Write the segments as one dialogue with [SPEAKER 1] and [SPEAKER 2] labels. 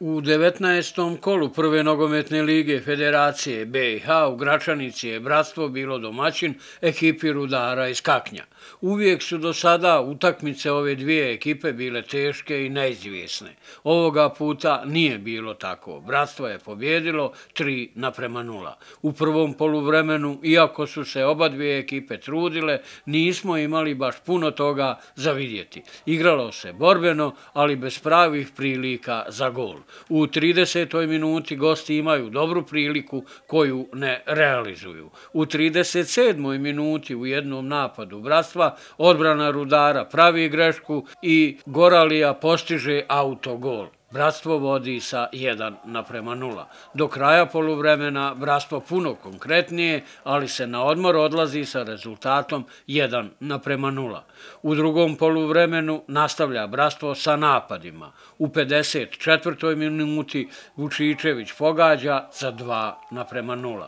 [SPEAKER 1] U 19. kolu prve nogometne lige Federacije BiH u Gračanici je Bratstvo bilo domaćin ekipi Rudara iz Kaknja. Uvijek su do sada utakmice ove dvije ekipe bile teške i neizvjesne. Ovoga puta nije bilo tako. Bratstvo je pobjedilo 3 naprema nula. U prvom polu vremenu, iako su se oba dvije ekipe trudile, nismo imali baš puno toga za vidjeti. Igralo se borbeno, ali bez pravih prilika za gol. U 30. minuti gosti imaju dobru priliku koju ne realizuju. U 37. minuti u jednom napadu bratstva odbrana rudara pravi grešku i Goralija postiže autogol. Bratstvo vodi sa 1 naprema 0. Do kraja poluvremena bratstvo puno konkretnije, ali se na odmor odlazi sa rezultatom 1 naprema 0. U drugom poluvremenu nastavlja bratstvo sa napadima. U 54. minuti Vučićević pogađa za 2 naprema 0.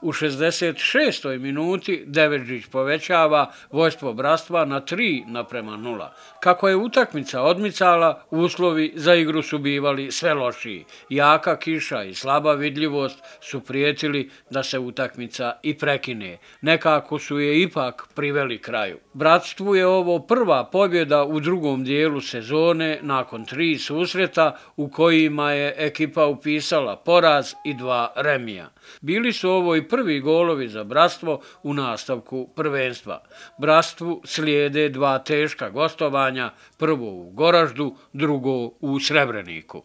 [SPEAKER 1] U 66. minuti Deveđić povećava vojstvo Brastva na 3 naprema nula. Kako je utakmica odmicala, uslovi za igru su bivali sve lošiji. Jaka kiša i slaba vidljivost su prijetili da se utakmica i prekine. Nekako su je ipak priveli kraju. Bratstvu je ovo prva pobjeda u drugom dijelu sezone nakon tri susreta u kojima je ekipa upisala poraz i dva remija. Bili su ovo ovo i prvi golovi za Brastvo u nastavku prvenstva. Brastvu slijede dva teška gostovanja, prvo u Goraždu, drugo u Srebreniku.